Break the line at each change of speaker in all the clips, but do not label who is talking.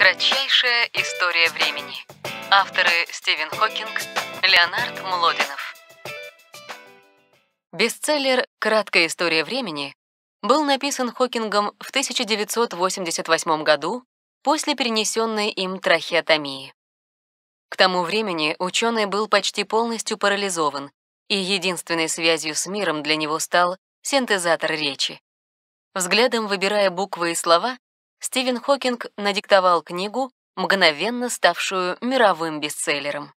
Кратчайшая история времени. Авторы Стивен Хокинг, Леонард Млодинов. Бестселлер «Краткая история времени» был написан Хокингом в 1988 году после перенесенной им трахеотомии. К тому времени ученый был почти полностью парализован, и единственной связью с миром для него стал синтезатор речи. Взглядом выбирая буквы и слова, Стивен Хокинг надиктовал книгу, мгновенно ставшую мировым бестселлером.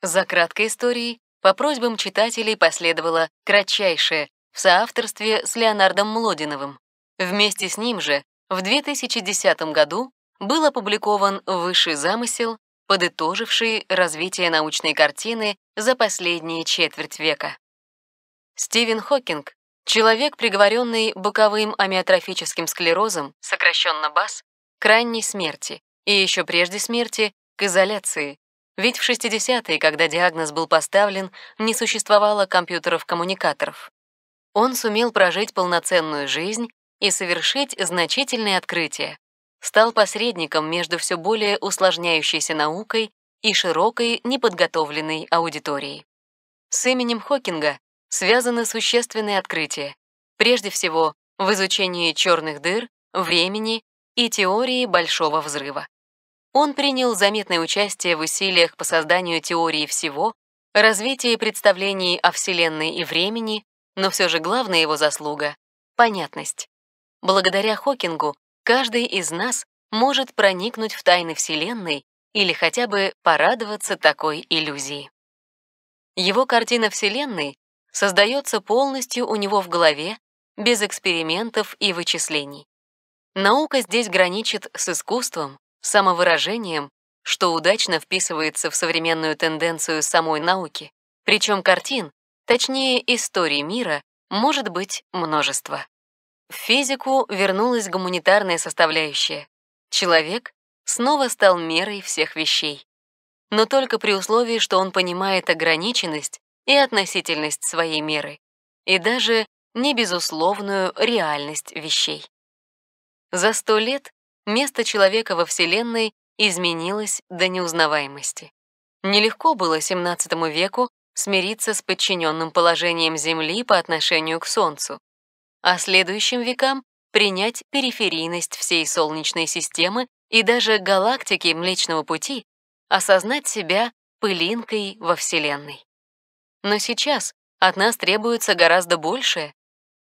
За краткой историей по просьбам читателей последовала кратчайшая в соавторстве с Леонардом Млодиновым. Вместе с ним же в 2010 году был опубликован «Высший замысел», подытоживший развитие научной картины за последние четверть века. Стивен Хокинг Человек, приговоренный боковым амиотрофическим склерозом, сокращенно БАС, к ранней смерти и еще прежде смерти к изоляции. Ведь в 60-е, когда диагноз был поставлен, не существовало компьютеров-коммуникаторов. Он сумел прожить полноценную жизнь и совершить значительные открытия. Стал посредником между все более усложняющейся наукой и широкой неподготовленной аудиторией. С именем Хокинга связаны существенные открытия, прежде всего в изучении черных дыр, времени и теории Большого Взрыва. Он принял заметное участие в усилиях по созданию теории всего, развитии представлений о Вселенной и времени, но все же главная его заслуга — понятность. Благодаря Хокингу каждый из нас может проникнуть в тайны Вселенной или хотя бы порадоваться такой иллюзии. Его картина Вселенной создается полностью у него в голове, без экспериментов и вычислений. Наука здесь граничит с искусством, самовыражением, что удачно вписывается в современную тенденцию самой науки. Причем картин, точнее истории мира, может быть множество. В физику вернулась гуманитарная составляющая. Человек снова стал мерой всех вещей. Но только при условии, что он понимает ограниченность и относительность своей меры, и даже небезусловную реальность вещей. За сто лет место человека во Вселенной изменилось до неузнаваемости. Нелегко было XVII веку смириться с подчиненным положением Земли по отношению к Солнцу, а следующим векам принять периферийность всей Солнечной системы и даже галактики Млечного Пути, осознать себя пылинкой во Вселенной. Но сейчас от нас требуется гораздо большее.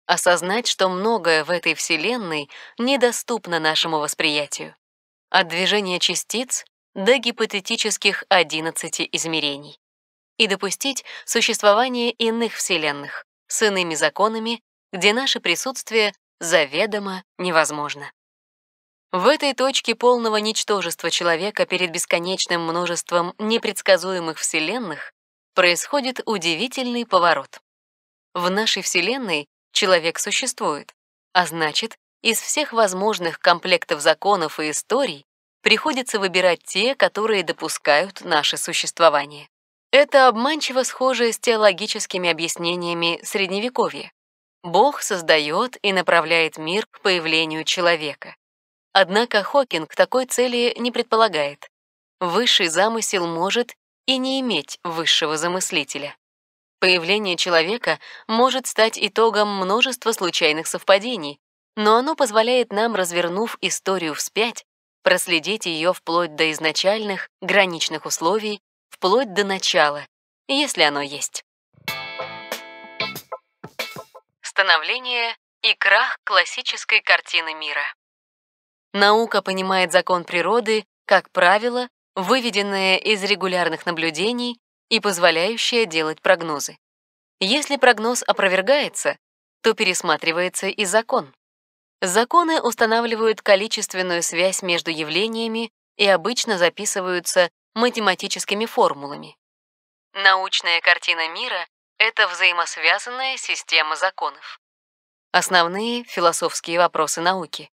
Осознать, что многое в этой Вселенной недоступно нашему восприятию. От движения частиц до гипотетических 11 измерений. И допустить существование иных Вселенных с иными законами, где наше присутствие заведомо невозможно. В этой точке полного ничтожества человека перед бесконечным множеством непредсказуемых вселенных происходит удивительный поворот. В нашей Вселенной человек существует, а значит, из всех возможных комплектов законов и историй приходится выбирать те, которые допускают наше существование. Это обманчиво схоже с теологическими объяснениями Средневековья. Бог создает и направляет мир к появлению человека. Однако Хокинг такой цели не предполагает. Высший замысел может и не иметь высшего замыслителя. Появление человека может стать итогом множества случайных совпадений, но оно позволяет нам, развернув историю вспять, проследить ее вплоть до изначальных, граничных условий, вплоть до начала, если оно есть. Становление и крах классической картины мира. Наука понимает закон природы как правило выведенная из регулярных наблюдений и позволяющая делать прогнозы. Если прогноз опровергается, то пересматривается и закон. Законы устанавливают количественную связь между явлениями и обычно записываются математическими формулами. Научная картина мира — это взаимосвязанная система законов. Основные философские вопросы науки.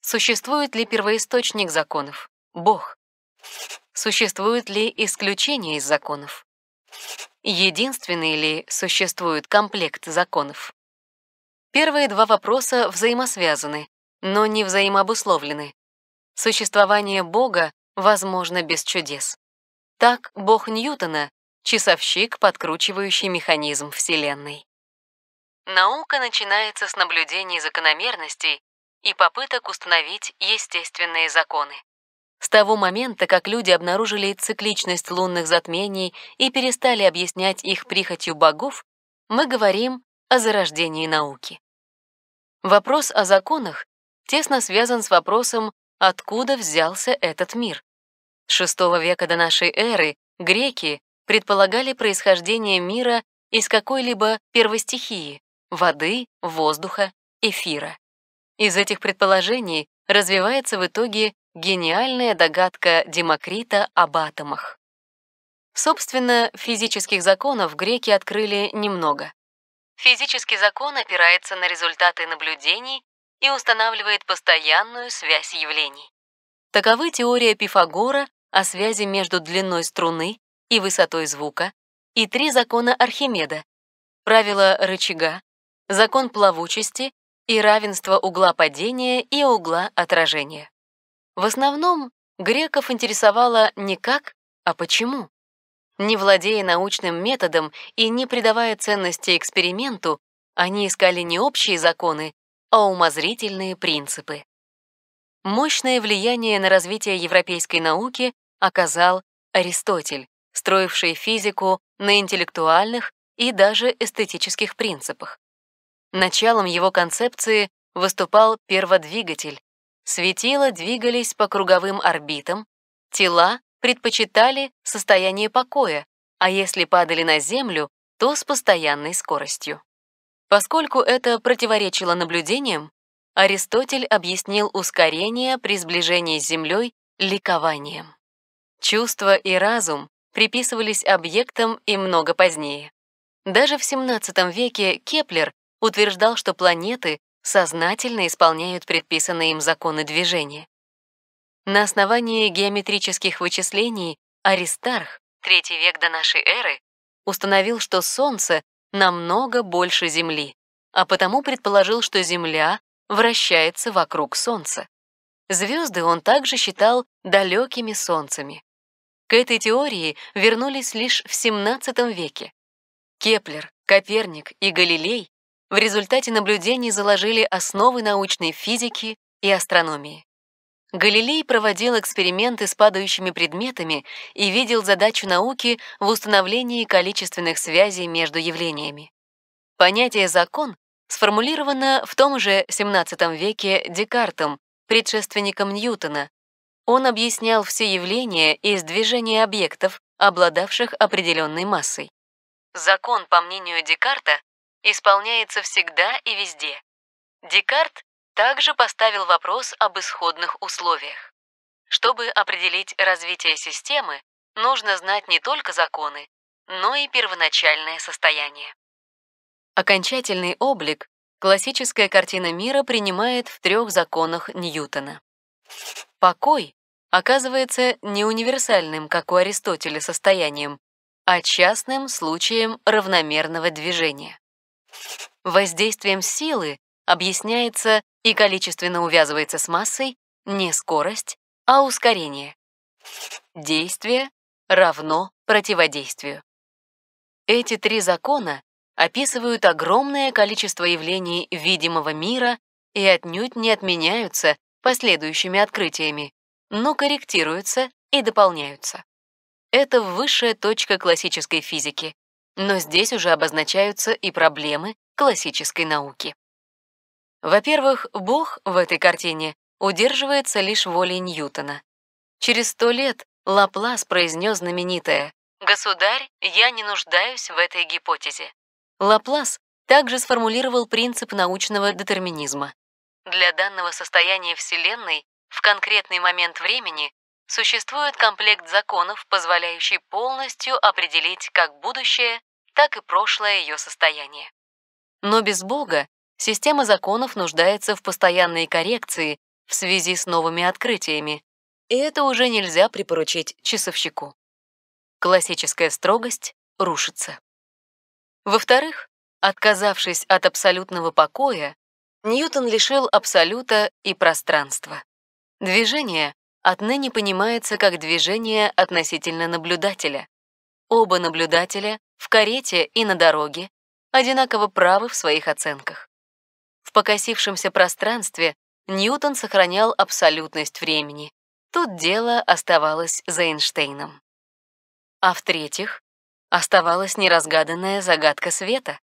Существует ли первоисточник законов — Бог? Существуют ли исключения из законов? Единственный ли существует комплект законов? Первые два вопроса взаимосвязаны, но не взаимообусловлены. Существование Бога возможно без чудес. Так Бог Ньютона — часовщик, подкручивающий механизм Вселенной. Наука начинается с наблюдений закономерностей и попыток установить естественные законы. С того момента, как люди обнаружили цикличность лунных затмений и перестали объяснять их прихотью богов, мы говорим о зарождении науки. Вопрос о законах тесно связан с вопросом, откуда взялся этот мир. С VI века до нашей эры греки предполагали происхождение мира из какой-либо первостихии — воды, воздуха, эфира. Из этих предположений развивается в итоге Гениальная догадка Демокрита об атомах. Собственно, физических законов греки открыли немного. Физический закон опирается на результаты наблюдений и устанавливает постоянную связь явлений. Таковы теория Пифагора о связи между длиной струны и высотой звука и три закона Архимеда — правило рычага, закон плавучести и равенство угла падения и угла отражения. В основном греков интересовало не как, а почему. Не владея научным методом и не придавая ценности эксперименту, они искали не общие законы, а умозрительные принципы. Мощное влияние на развитие европейской науки оказал Аристотель, строивший физику на интеллектуальных и даже эстетических принципах. Началом его концепции выступал перводвигатель, Светила двигались по круговым орбитам, тела предпочитали состояние покоя, а если падали на Землю, то с постоянной скоростью. Поскольку это противоречило наблюдениям, Аристотель объяснил ускорение при сближении с Землей ликованием. Чувства и разум приписывались объектам и много позднее. Даже в XVII веке Кеплер утверждал, что планеты сознательно исполняют предписанные им законы движения. На основании геометрических вычислений Аристарх, III век до нашей эры, установил, что Солнце намного больше Земли, а потому предположил, что Земля вращается вокруг Солнца. Звезды он также считал далекими солнцами. К этой теории вернулись лишь в XVII веке. Кеплер, Коперник и Галилей в результате наблюдений заложили основы научной физики и астрономии. Галилей проводил эксперименты с падающими предметами и видел задачу науки в установлении количественных связей между явлениями. Понятие «закон» сформулировано в том же XVII веке Декартом, предшественником Ньютона. Он объяснял все явления из движения объектов, обладавших определенной массой. Закон, по мнению Декарта, исполняется всегда и везде. Декарт также поставил вопрос об исходных условиях. Чтобы определить развитие системы, нужно знать не только законы, но и первоначальное состояние. Окончательный облик классическая картина мира принимает в трех законах Ньютона. Покой оказывается не универсальным, как у Аристотеля, состоянием, а частным случаем равномерного движения. Воздействием силы объясняется и количественно увязывается с массой не скорость, а ускорение. Действие равно противодействию. Эти три закона описывают огромное количество явлений видимого мира и отнюдь не отменяются последующими открытиями, но корректируются и дополняются. Это высшая точка классической физики, но здесь уже обозначаются и проблемы классической науки. Во-первых, Бог в этой картине удерживается лишь волей Ньютона. Через сто лет Лаплас произнес знаменитое «Государь, я не нуждаюсь в этой гипотезе». Лаплас также сформулировал принцип научного детерминизма. Для данного состояния Вселенной в конкретный момент времени существует комплект законов, позволяющий полностью определить как будущее, так и прошлое ее состояние. Но без Бога система законов нуждается в постоянной коррекции в связи с новыми открытиями, и это уже нельзя припоручить часовщику. Классическая строгость рушится. Во-вторых, отказавшись от абсолютного покоя, Ньютон лишил абсолюта и пространства. Движение отныне понимается как движение относительно наблюдателя. Оба наблюдателя в карете и на дороге, одинаково правы в своих оценках. В покосившемся пространстве Ньютон сохранял абсолютность времени. Тут дело оставалось за Эйнштейном. А в-третьих, оставалась неразгаданная загадка света.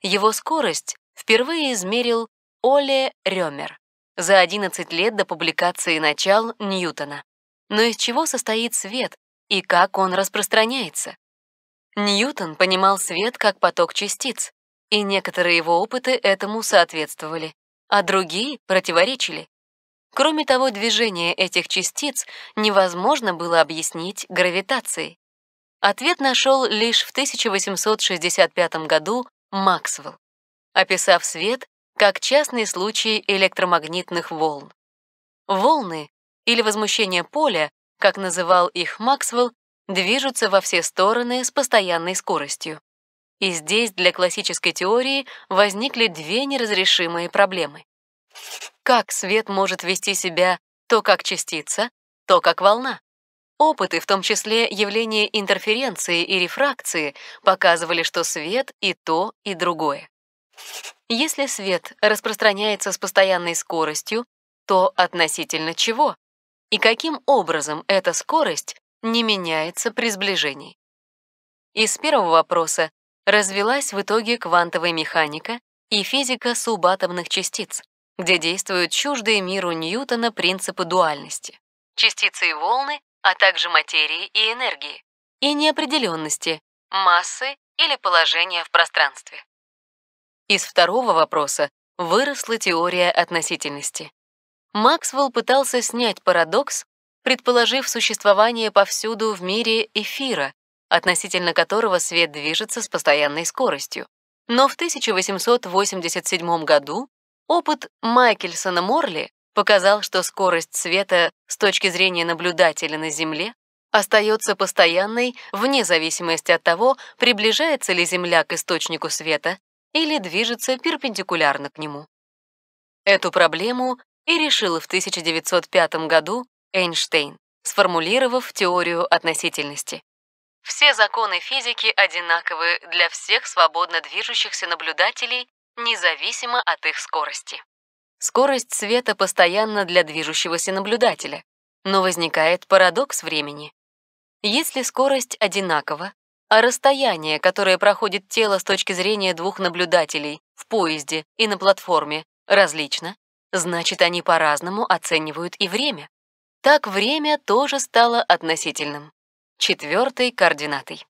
Его скорость впервые измерил Оле Рёмер за 11 лет до публикации «Начал» Ньютона. Но из чего состоит свет и как он распространяется? Ньютон понимал свет как поток частиц, и некоторые его опыты этому соответствовали, а другие противоречили. Кроме того, движение этих частиц невозможно было объяснить гравитацией. Ответ нашел лишь в 1865 году Максвелл, описав свет как частный случай электромагнитных волн. Волны, или возмущение поля, как называл их Максвелл, движутся во все стороны с постоянной скоростью. И здесь для классической теории возникли две неразрешимые проблемы. Как свет может вести себя то как частица, то как волна? Опыты, в том числе явления интерференции и рефракции, показывали, что свет и то, и другое. Если свет распространяется с постоянной скоростью, то относительно чего? И каким образом эта скорость не меняется при сближении. Из первого вопроса развелась в итоге квантовая механика и физика субатомных частиц, где действуют чуждые миру Ньютона принципы дуальности, частицы и волны, а также материи и энергии, и неопределенности, массы или положения в пространстве. Из второго вопроса выросла теория относительности. Максвелл пытался снять парадокс, предположив существование повсюду в мире эфира, относительно которого свет движется с постоянной скоростью. Но в 1887 году опыт Майкельсона Морли показал, что скорость света с точки зрения наблюдателя на Земле остается постоянной вне зависимости от того, приближается ли Земля к источнику света или движется перпендикулярно к нему. Эту проблему и решил в 1905 году Эйнштейн, сформулировав теорию относительности. Все законы физики одинаковы для всех свободно движущихся наблюдателей, независимо от их скорости. Скорость света постоянна для движущегося наблюдателя, но возникает парадокс времени. Если скорость одинакова, а расстояние, которое проходит тело с точки зрения двух наблюдателей в поезде и на платформе, различно, значит, они по-разному оценивают и время. Так время тоже стало относительным. Четвертой координатой.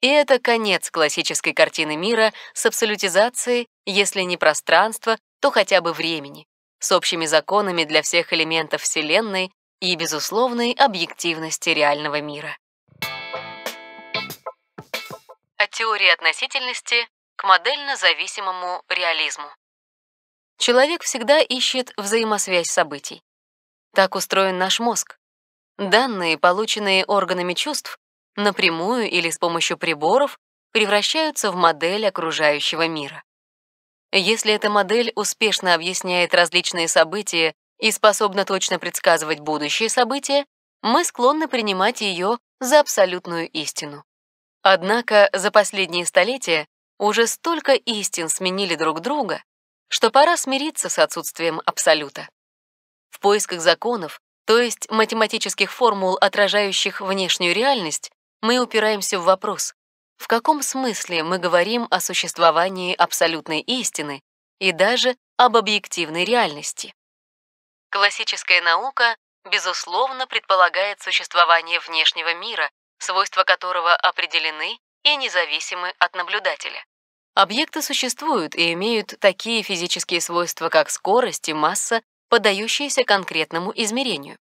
И это конец классической картины мира с абсолютизацией, если не пространства, то хотя бы времени, с общими законами для всех элементов Вселенной и безусловной объективности реального мира. От теории относительности к модельно-зависимому реализму. Человек всегда ищет взаимосвязь событий. Так устроен наш мозг. Данные, полученные органами чувств, напрямую или с помощью приборов превращаются в модель окружающего мира. Если эта модель успешно объясняет различные события и способна точно предсказывать будущие события, мы склонны принимать ее за абсолютную истину. Однако за последние столетия уже столько истин сменили друг друга, что пора смириться с отсутствием абсолюта. В поисках законов, то есть математических формул, отражающих внешнюю реальность, мы упираемся в вопрос, в каком смысле мы говорим о существовании абсолютной истины и даже об объективной реальности. Классическая наука, безусловно, предполагает существование внешнего мира, свойства которого определены и независимы от наблюдателя. Объекты существуют и имеют такие физические свойства, как скорость и масса, поддающиеся конкретному измерению.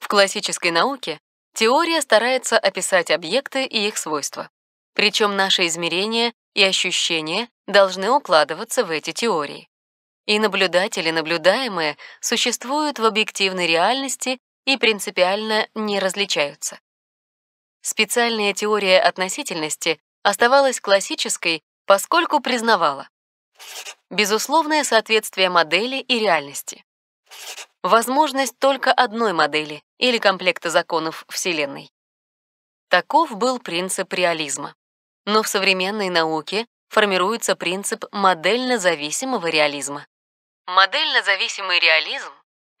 В классической науке теория старается описать объекты и их свойства. Причем наши измерения и ощущения должны укладываться в эти теории. И наблюдатели, наблюдаемые, существуют в объективной реальности и принципиально не различаются. Специальная теория относительности оставалась классической, поскольку признавала безусловное соответствие модели и реальности, возможность только одной модели или комплекта законов Вселенной. Таков был принцип реализма. Но в современной науке формируется принцип модельно-зависимого реализма. Модельно-зависимый реализм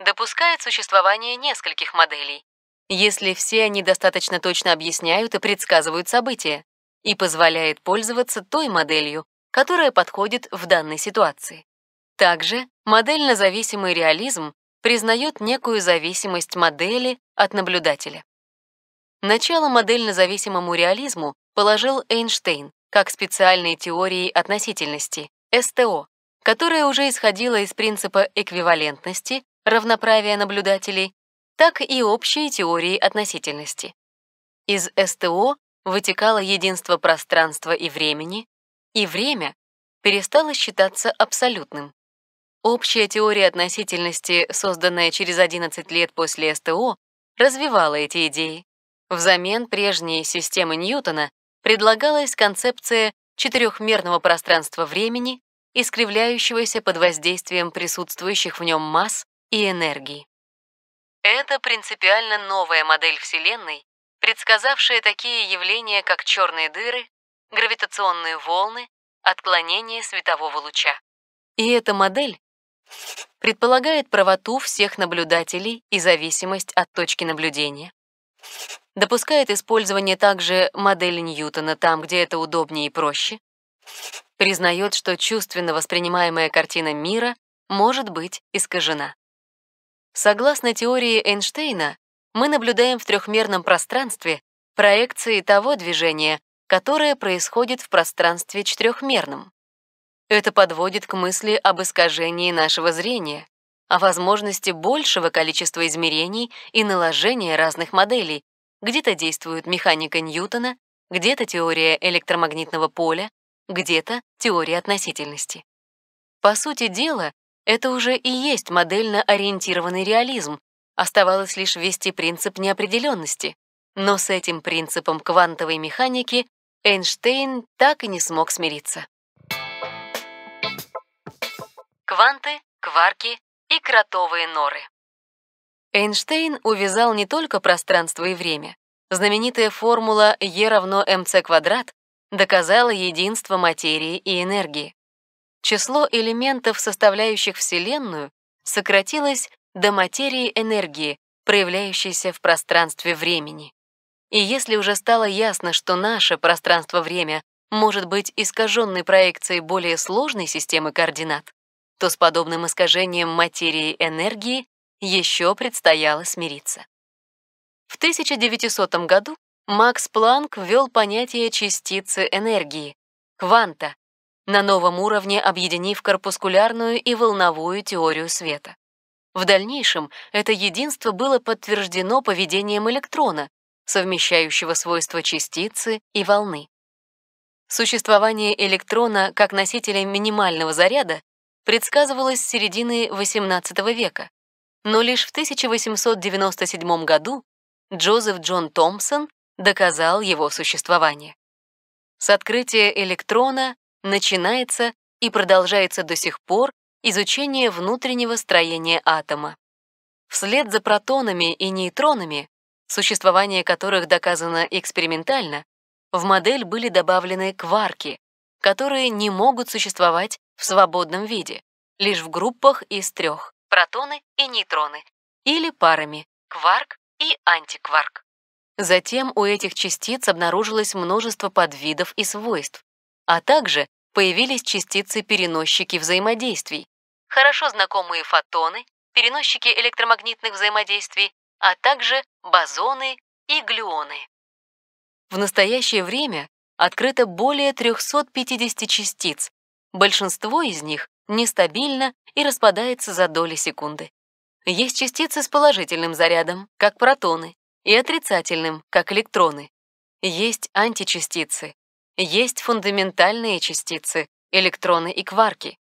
допускает существование нескольких моделей, если все они достаточно точно объясняют и предсказывают события, и позволяет пользоваться той моделью, которая подходит в данной ситуации. Также модельно-зависимый реализм признает некую зависимость модели от наблюдателя. Начало модельно-зависимому реализму положил Эйнштейн как специальной теории относительности, СТО, которая уже исходила из принципа эквивалентности, равноправия наблюдателей, так и общей теории относительности. Из СТО вытекало единство пространства и времени, и время перестало считаться абсолютным. Общая теория относительности, созданная через 11 лет после СТО, развивала эти идеи. Взамен прежней системы Ньютона предлагалась концепция четырехмерного пространства-времени, искривляющегося под воздействием присутствующих в нем масс и энергии. Это принципиально новая модель Вселенной, предсказавшая такие явления, как черные дыры, гравитационные волны, отклонение светового луча. И эта модель Предполагает правоту всех наблюдателей и зависимость от точки наблюдения. Допускает использование также модели Ньютона там, где это удобнее и проще. Признает, что чувственно воспринимаемая картина мира может быть искажена. Согласно теории Эйнштейна, мы наблюдаем в трехмерном пространстве проекции того движения, которое происходит в пространстве четырехмерном. Это подводит к мысли об искажении нашего зрения, о возможности большего количества измерений и наложения разных моделей. Где-то действует механика Ньютона, где-то теория электромагнитного поля, где-то теория относительности. По сути дела, это уже и есть модельно ориентированный реализм, оставалось лишь ввести принцип неопределенности. Но с этим принципом квантовой механики Эйнштейн так и не смог смириться кванты, кварки и кротовые норы. Эйнштейн увязал не только пространство и время. Знаменитая формула Е равно mc квадрат доказала единство материи и энергии. Число элементов, составляющих Вселенную, сократилось до материи энергии, проявляющейся в пространстве времени. И если уже стало ясно, что наше пространство-время может быть искаженной проекцией более сложной системы координат, то с подобным искажением материи энергии еще предстояло смириться. В 1900 году Макс Планк ввел понятие частицы энергии, кванта, на новом уровне объединив корпускулярную и волновую теорию света. В дальнейшем это единство было подтверждено поведением электрона, совмещающего свойства частицы и волны. Существование электрона как носителя минимального заряда предсказывалось с середины XVIII века, но лишь в 1897 году Джозеф Джон Томпсон доказал его существование. С открытия электрона начинается и продолжается до сих пор изучение внутреннего строения атома. Вслед за протонами и нейтронами, существование которых доказано экспериментально, в модель были добавлены кварки, которые не могут существовать в свободном виде, лишь в группах из трех – протоны и нейтроны, или парами – кварк и антикварк. Затем у этих частиц обнаружилось множество подвидов и свойств, а также появились частицы-переносчики взаимодействий, хорошо знакомые фотоны, переносчики электромагнитных взаимодействий, а также бозоны и глюоны. В настоящее время открыто более 350 частиц, Большинство из них нестабильно и распадается за доли секунды. Есть частицы с положительным зарядом, как протоны, и отрицательным, как электроны. Есть античастицы. Есть фундаментальные частицы, электроны и кварки.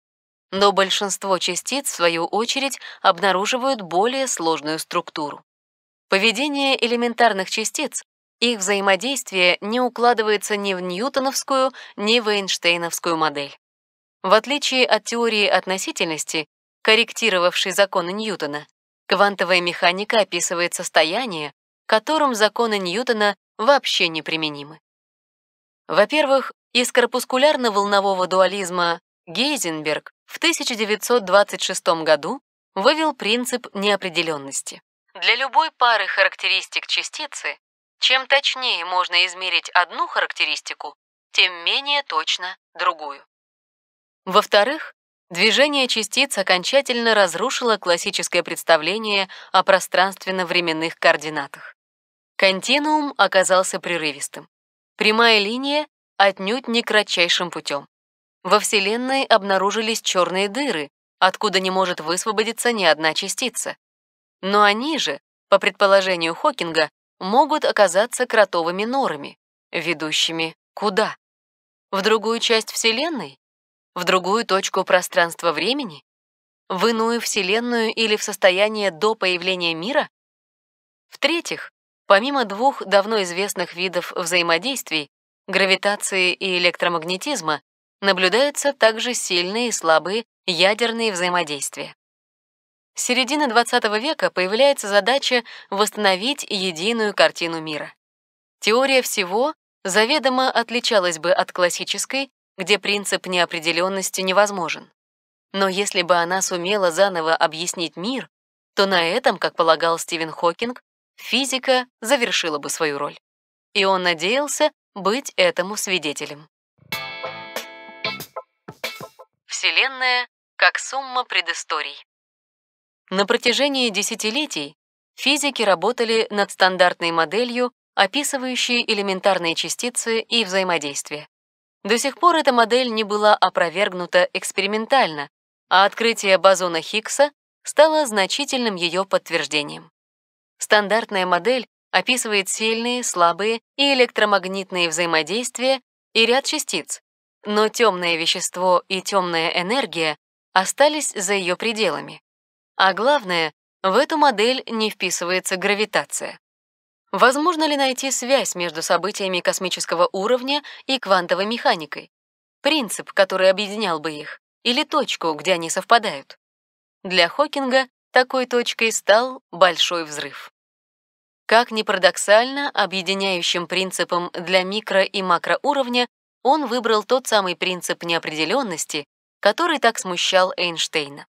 Но большинство частиц, в свою очередь, обнаруживают более сложную структуру. Поведение элементарных частиц, их взаимодействие не укладывается ни в ньютоновскую, ни в эйнштейновскую модель. В отличие от теории относительности, корректировавшей законы Ньютона, квантовая механика описывает состояние, которым законы Ньютона вообще не применимы. Во-первых, из корпускулярно-волнового дуализма Гейзенберг в 1926 году вывел принцип неопределенности. Для любой пары характеристик частицы, чем точнее можно измерить одну характеристику, тем менее точно другую. Во-вторых, движение частиц окончательно разрушило классическое представление о пространственно-временных координатах. Континуум оказался прерывистым. Прямая линия отнюдь не кратчайшим путем. Во Вселенной обнаружились черные дыры, откуда не может высвободиться ни одна частица. Но они же, по предположению Хокинга, могут оказаться кротовыми норами, ведущими куда? В другую часть Вселенной? в другую точку пространства-времени, в иную Вселенную или в состояние до появления мира? В-третьих, помимо двух давно известных видов взаимодействий, гравитации и электромагнетизма, наблюдаются также сильные и слабые ядерные взаимодействия. С середины XX века появляется задача восстановить единую картину мира. Теория всего заведомо отличалась бы от классической где принцип неопределенности невозможен. Но если бы она сумела заново объяснить мир, то на этом, как полагал Стивен Хокинг, физика завершила бы свою роль. И он надеялся быть этому свидетелем. Вселенная как сумма предысторий. На протяжении десятилетий физики работали над стандартной моделью, описывающей элементарные частицы и взаимодействие. До сих пор эта модель не была опровергнута экспериментально, а открытие бозона Хиггса стало значительным ее подтверждением. Стандартная модель описывает сильные, слабые и электромагнитные взаимодействия и ряд частиц, но темное вещество и темная энергия остались за ее пределами. А главное, в эту модель не вписывается гравитация. Возможно ли найти связь между событиями космического уровня и квантовой механикой? Принцип, который объединял бы их, или точку, где они совпадают? Для Хокинга такой точкой стал большой взрыв. Как ни парадоксально, объединяющим принципом для микро- и макроуровня он выбрал тот самый принцип неопределенности, который так смущал Эйнштейна.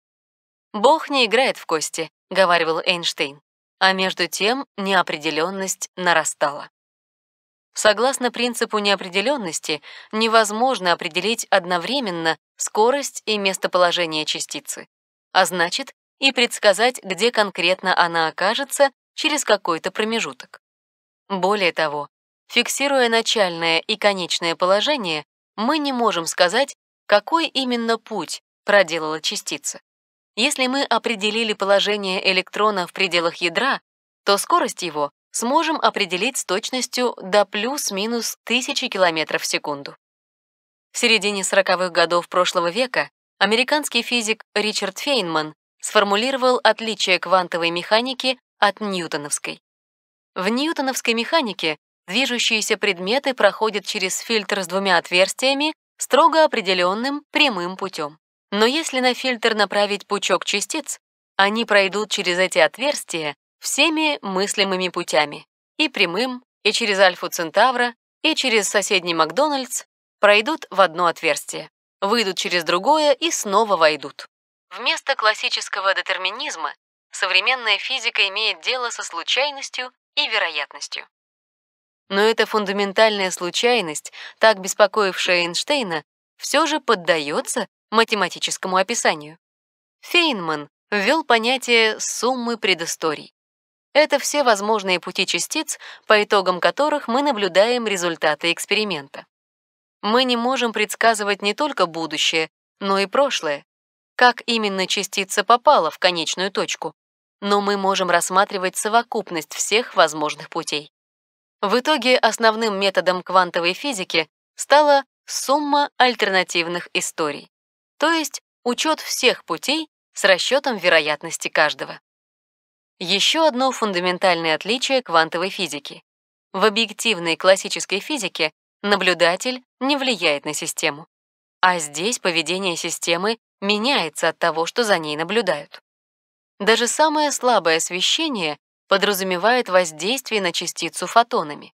«Бог не играет в кости», — говаривал Эйнштейн. А между тем неопределенность нарастала. Согласно принципу неопределенности, невозможно определить одновременно скорость и местоположение частицы, а значит, и предсказать, где конкретно она окажется через какой-то промежуток. Более того, фиксируя начальное и конечное положение, мы не можем сказать, какой именно путь проделала частица. Если мы определили положение электрона в пределах ядра, то скорость его сможем определить с точностью до плюс-минус 1000 км в секунду. В середине 40-х годов прошлого века американский физик Ричард Фейнман сформулировал отличие квантовой механики от ньютоновской. В ньютоновской механике движущиеся предметы проходят через фильтр с двумя отверстиями строго определенным прямым путем. Но если на фильтр направить пучок частиц, они пройдут через эти отверстия всеми мыслимыми путями. И прямым, и через Альфу Центавра, и через соседний Макдональдс пройдут в одно отверстие, выйдут через другое и снова войдут. Вместо классического детерминизма современная физика имеет дело со случайностью и вероятностью. Но эта фундаментальная случайность, так беспокоившая Эйнштейна, все же поддается математическому описанию. Фейнман ввел понятие «суммы предысторий». Это все возможные пути частиц, по итогам которых мы наблюдаем результаты эксперимента. Мы не можем предсказывать не только будущее, но и прошлое, как именно частица попала в конечную точку, но мы можем рассматривать совокупность всех возможных путей. В итоге основным методом квантовой физики стала сумма альтернативных историй то есть учет всех путей с расчетом вероятности каждого. Еще одно фундаментальное отличие квантовой физики. В объективной классической физике наблюдатель не влияет на систему, а здесь поведение системы меняется от того, что за ней наблюдают. Даже самое слабое освещение подразумевает воздействие на частицу фотонами.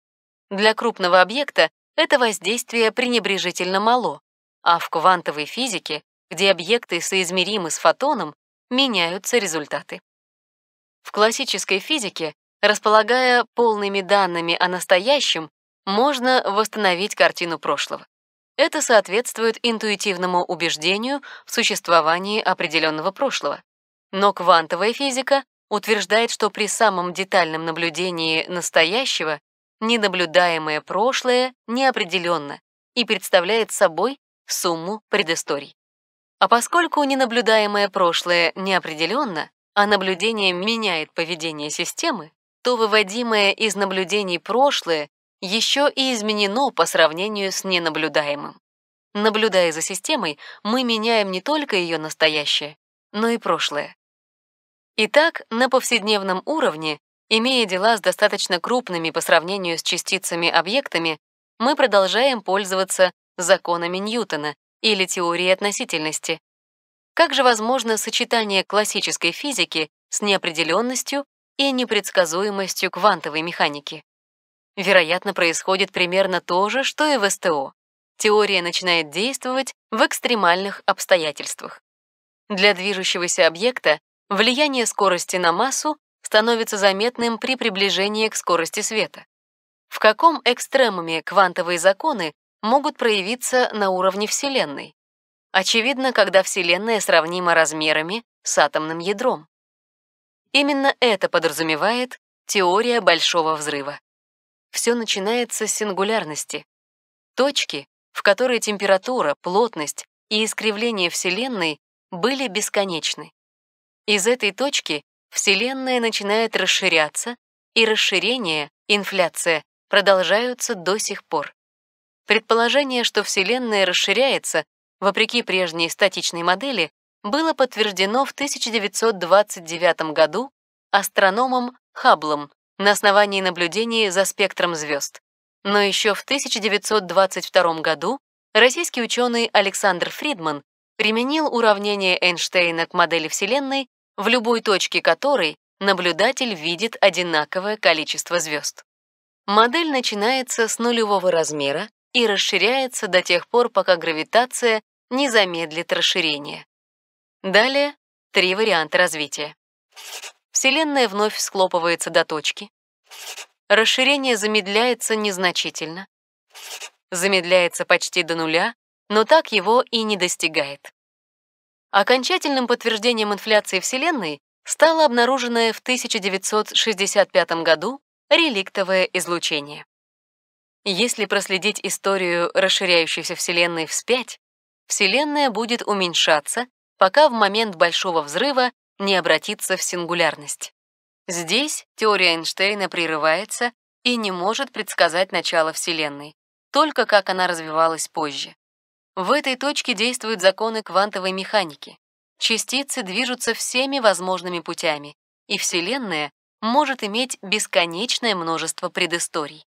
Для крупного объекта это воздействие пренебрежительно мало, а в квантовой физике где объекты соизмеримы с фотоном, меняются результаты. В классической физике, располагая полными данными о настоящем, можно восстановить картину прошлого. Это соответствует интуитивному убеждению в существовании определенного прошлого. Но квантовая физика утверждает, что при самом детальном наблюдении настоящего ненаблюдаемое прошлое неопределенно и представляет собой сумму предысторий. А поскольку ненаблюдаемое прошлое неопределенно, а наблюдение меняет поведение системы, то выводимое из наблюдений прошлое еще и изменено по сравнению с ненаблюдаемым. Наблюдая за системой, мы меняем не только ее настоящее, но и прошлое. Итак, на повседневном уровне, имея дела с достаточно крупными по сравнению с частицами объектами, мы продолжаем пользоваться законами Ньютона, или теории относительности. Как же возможно сочетание классической физики с неопределенностью и непредсказуемостью квантовой механики? Вероятно, происходит примерно то же, что и в СТО. Теория начинает действовать в экстремальных обстоятельствах. Для движущегося объекта влияние скорости на массу становится заметным при приближении к скорости света. В каком экстремуме квантовые законы могут проявиться на уровне Вселенной. Очевидно, когда Вселенная сравнима размерами с атомным ядром. Именно это подразумевает теория Большого Взрыва. Все начинается с сингулярности. Точки, в которой температура, плотность и искривление Вселенной были бесконечны. Из этой точки Вселенная начинает расширяться, и расширение, инфляция, продолжаются до сих пор. Предположение, что Вселенная расширяется, вопреки прежней статичной модели, было подтверждено в 1929 году астрономом Хабблом на основании наблюдений за спектром звезд. Но еще в 1922 году российский ученый Александр Фридман применил уравнение Эйнштейна к модели Вселенной, в любой точке которой наблюдатель видит одинаковое количество звезд. Модель начинается с нулевого размера и расширяется до тех пор, пока гравитация не замедлит расширение. Далее три варианта развития. Вселенная вновь схлопывается до точки. Расширение замедляется незначительно. Замедляется почти до нуля, но так его и не достигает. Окончательным подтверждением инфляции Вселенной стало обнаруженное в 1965 году реликтовое излучение. Если проследить историю расширяющейся Вселенной вспять, Вселенная будет уменьшаться, пока в момент Большого Взрыва не обратится в сингулярность. Здесь теория Эйнштейна прерывается и не может предсказать начало Вселенной, только как она развивалась позже. В этой точке действуют законы квантовой механики. Частицы движутся всеми возможными путями, и Вселенная может иметь бесконечное множество предысторий.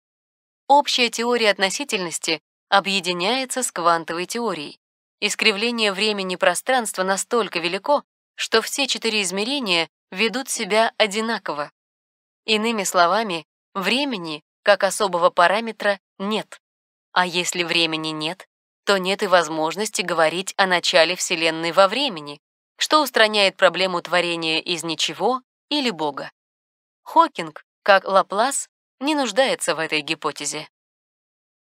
Общая теория относительности объединяется с квантовой теорией. Искривление времени пространства настолько велико, что все четыре измерения ведут себя одинаково. Иными словами, времени как особого параметра нет. А если времени нет, то нет и возможности говорить о начале Вселенной во времени, что устраняет проблему творения из ничего или Бога. Хокинг, как Лаплас, не нуждается в этой гипотезе.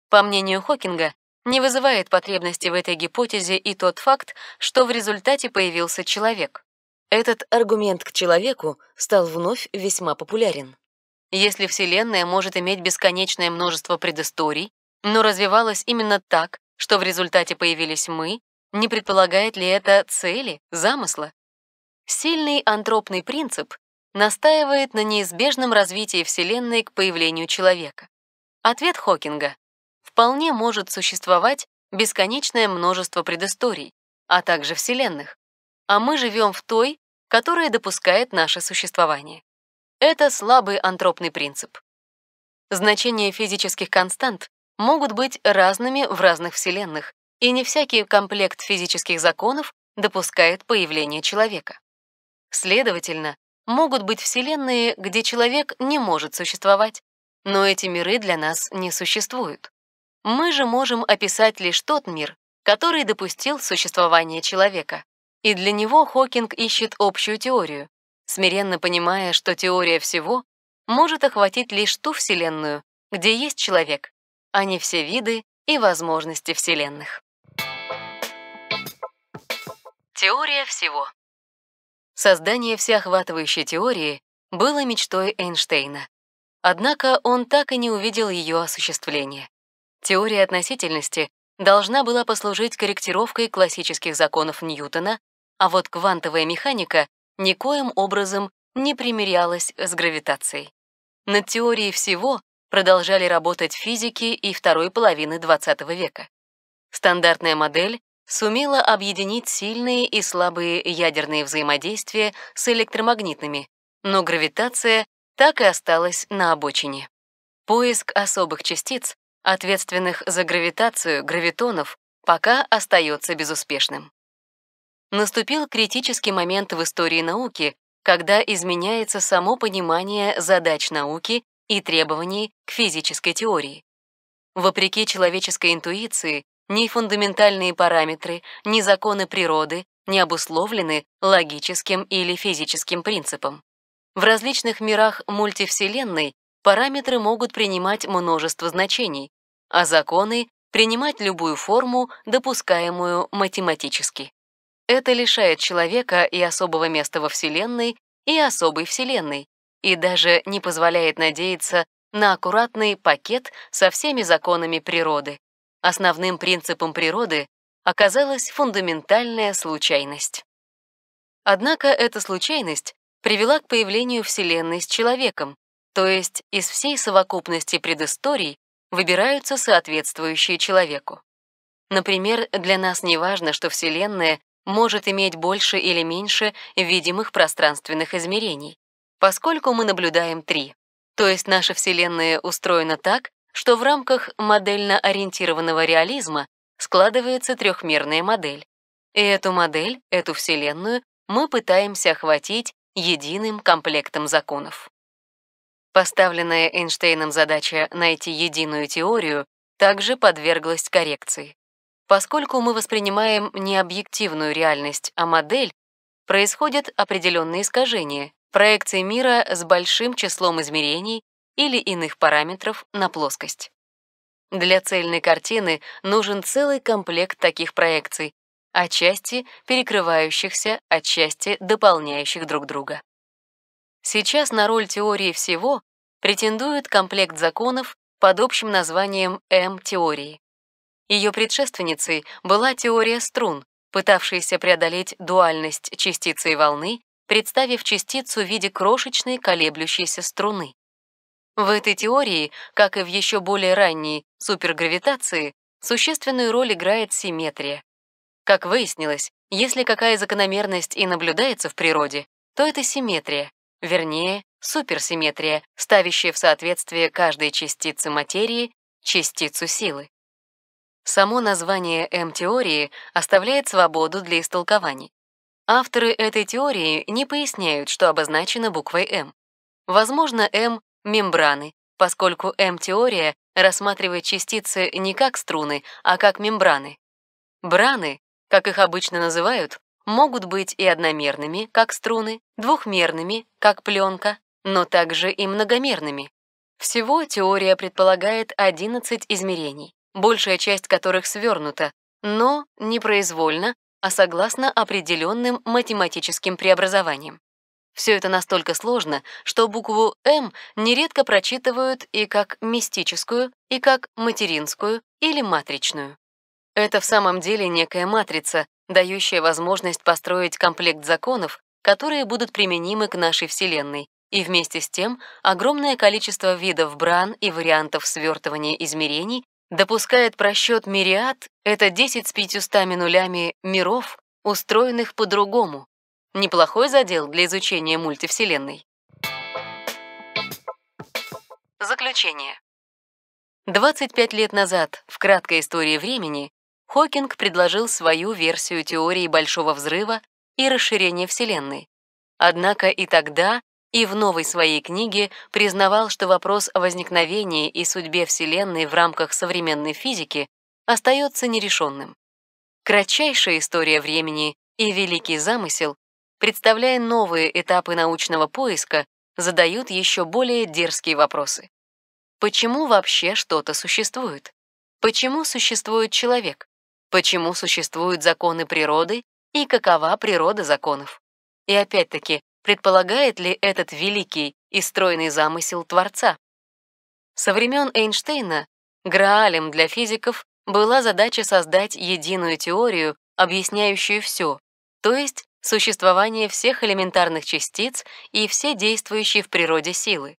По мнению Хокинга, не вызывает потребности в этой гипотезе и тот факт, что в результате появился человек. Этот аргумент к человеку стал вновь весьма популярен. Если Вселенная может иметь бесконечное множество предысторий, но развивалась именно так, что в результате появились мы, не предполагает ли это цели, замысла? Сильный антропный принцип настаивает на неизбежном развитии Вселенной к появлению человека. Ответ Хокинга — вполне может существовать бесконечное множество предысторий, а также Вселенных, а мы живем в той, которая допускает наше существование. Это слабый антропный принцип. Значения физических констант могут быть разными в разных Вселенных, и не всякий комплект физических законов допускает появление человека. Следовательно, Могут быть вселенные, где человек не может существовать, но эти миры для нас не существуют. Мы же можем описать лишь тот мир, который допустил существование человека. И для него Хокинг ищет общую теорию, смиренно понимая, что теория всего может охватить лишь ту Вселенную, где есть человек, а не все виды и возможности Вселенных. Теория всего Создание всеохватывающей теории было мечтой Эйнштейна. Однако он так и не увидел ее осуществления. Теория относительности должна была послужить корректировкой классических законов Ньютона, а вот квантовая механика никоим образом не примирялась с гравитацией. Над теорией всего продолжали работать физики и второй половины XX века. Стандартная модель сумела объединить сильные и слабые ядерные взаимодействия с электромагнитными, но гравитация так и осталась на обочине. Поиск особых частиц, ответственных за гравитацию гравитонов, пока остается безуспешным. Наступил критический момент в истории науки, когда изменяется само понимание задач науки и требований к физической теории. Вопреки человеческой интуиции, ни фундаментальные параметры, ни законы природы не обусловлены логическим или физическим принципом. В различных мирах мультивселенной параметры могут принимать множество значений, а законы — принимать любую форму, допускаемую математически. Это лишает человека и особого места во Вселенной, и особой Вселенной, и даже не позволяет надеяться на аккуратный пакет со всеми законами природы, Основным принципом природы оказалась фундаментальная случайность. Однако эта случайность привела к появлению Вселенной с человеком, то есть из всей совокупности предысторий выбираются соответствующие человеку. Например, для нас не важно, что Вселенная может иметь больше или меньше видимых пространственных измерений, поскольку мы наблюдаем три. То есть наша Вселенная устроена так, что в рамках модельно-ориентированного реализма складывается трехмерная модель. И эту модель, эту Вселенную, мы пытаемся охватить единым комплектом законов. Поставленная Эйнштейном задача найти единую теорию также подверглась коррекции. Поскольку мы воспринимаем не объективную реальность, а модель, происходят определенные искажения, проекции мира с большим числом измерений или иных параметров на плоскость. Для цельной картины нужен целый комплект таких проекций, отчасти перекрывающихся, отчасти дополняющих друг друга. Сейчас на роль теории всего претендует комплект законов под общим названием М-теории. Ее предшественницей была теория струн, пытавшаяся преодолеть дуальность частицы и волны, представив частицу в виде крошечной колеблющейся струны. В этой теории, как и в еще более ранней супергравитации, существенную роль играет симметрия. Как выяснилось, если какая закономерность и наблюдается в природе, то это симметрия, вернее, суперсимметрия, ставящая в соответствие каждой частицы материи частицу силы. Само название М-теории оставляет свободу для истолкований. Авторы этой теории не поясняют, что обозначено буквой М. «эм». Возможно, М «эм» мембраны, поскольку М-теория рассматривает частицы не как струны, а как мембраны. Браны, как их обычно называют, могут быть и одномерными, как струны, двухмерными, как пленка, но также и многомерными. Всего теория предполагает 11 измерений, большая часть которых свернута, но не произвольно, а согласно определенным математическим преобразованиям. Все это настолько сложно, что букву «М» нередко прочитывают и как мистическую, и как материнскую или матричную. Это в самом деле некая матрица, дающая возможность построить комплект законов, которые будут применимы к нашей Вселенной, и вместе с тем огромное количество видов бран и вариантов свертывания измерений допускает просчет мириад — это 10 с 500 нулями миров, устроенных по-другому, Неплохой задел для изучения мультивселенной. Заключение. 25 лет назад, в краткой истории времени, Хокинг предложил свою версию теории Большого Взрыва и расширения Вселенной. Однако и тогда, и в новой своей книге признавал, что вопрос о возникновении и судьбе Вселенной в рамках современной физики остается нерешенным. Кратчайшая история времени и великий замысел представляя новые этапы научного поиска, задают еще более дерзкие вопросы. Почему вообще что-то существует? Почему существует человек? Почему существуют законы природы и какова природа законов? И опять-таки, предполагает ли этот великий и стройный замысел Творца? Со времен Эйнштейна Граалем для физиков была задача создать единую теорию, объясняющую все, то есть существование всех элементарных частиц и все действующие в природе силы,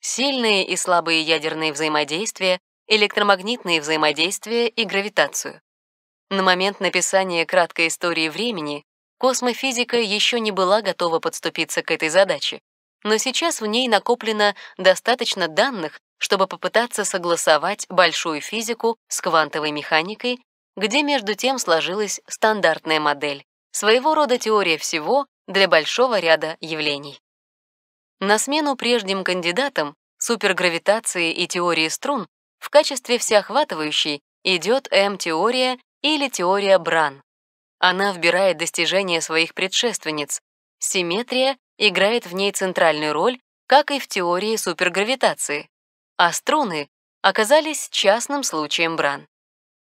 сильные и слабые ядерные взаимодействия, электромагнитные взаимодействия и гравитацию. На момент написания краткой истории времени космофизика еще не была готова подступиться к этой задаче, но сейчас в ней накоплено достаточно данных, чтобы попытаться согласовать большую физику с квантовой механикой, где между тем сложилась стандартная модель своего рода теория всего для большого ряда явлений. На смену прежним кандидатам супергравитации и теории струн в качестве всеохватывающей идет М-теория или теория Бран. Она вбирает достижения своих предшественниц. Симметрия играет в ней центральную роль, как и в теории супергравитации. А струны оказались частным случаем Бран.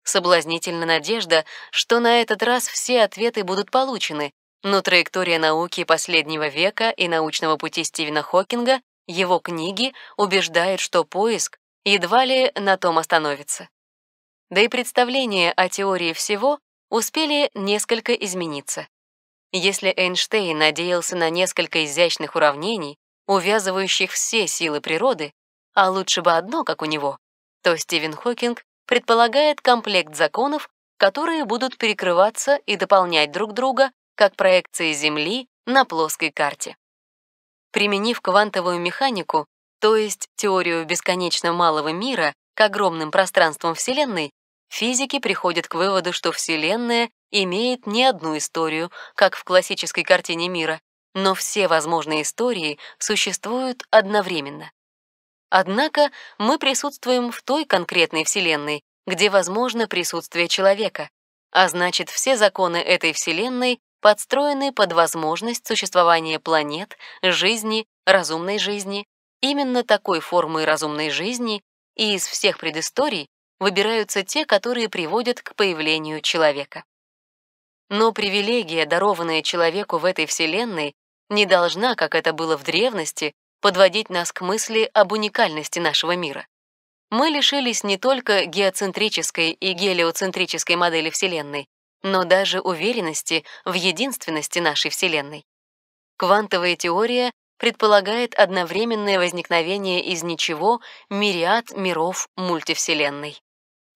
Соблазнительна надежда, что на этот раз все ответы будут получены, но траектория науки последнего века и научного пути Стивена Хокинга, его книги убеждают, что поиск едва ли на том остановится. Да и представления о теории всего успели несколько измениться. Если Эйнштейн надеялся на несколько изящных уравнений, увязывающих все силы природы, а лучше бы одно, как у него, то Стивен Хокинг предполагает комплект законов, которые будут перекрываться и дополнять друг друга, как проекции Земли на плоской карте. Применив квантовую механику, то есть теорию бесконечно малого мира к огромным пространствам Вселенной, физики приходят к выводу, что Вселенная имеет не одну историю, как в классической картине мира, но все возможные истории существуют одновременно. Однако мы присутствуем в той конкретной Вселенной, где возможно присутствие человека, а значит, все законы этой Вселенной подстроены под возможность существования планет, жизни, разумной жизни. Именно такой формы разумной жизни и из всех предысторий выбираются те, которые приводят к появлению человека. Но привилегия, дарованная человеку в этой Вселенной, не должна, как это было в древности, подводить нас к мысли об уникальности нашего мира. Мы лишились не только геоцентрической и гелиоцентрической модели Вселенной, но даже уверенности в единственности нашей Вселенной. Квантовая теория предполагает одновременное возникновение из ничего мириад миров мультивселенной.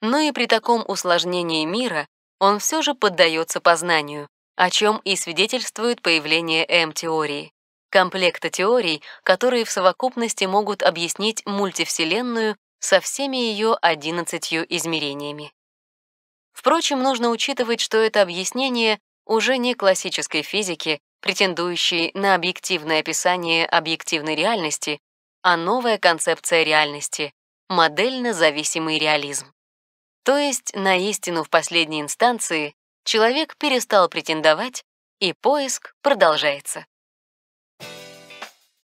Но и при таком усложнении мира он все же поддается познанию, о чем и свидетельствует появление М-теории комплекта теорий, которые в совокупности могут объяснить мультивселенную со всеми ее 11 измерениями. Впрочем, нужно учитывать, что это объяснение уже не классической физики, претендующей на объективное описание объективной реальности, а новая концепция реальности — модельно-зависимый реализм. То есть на истину в последней инстанции человек перестал претендовать, и поиск продолжается.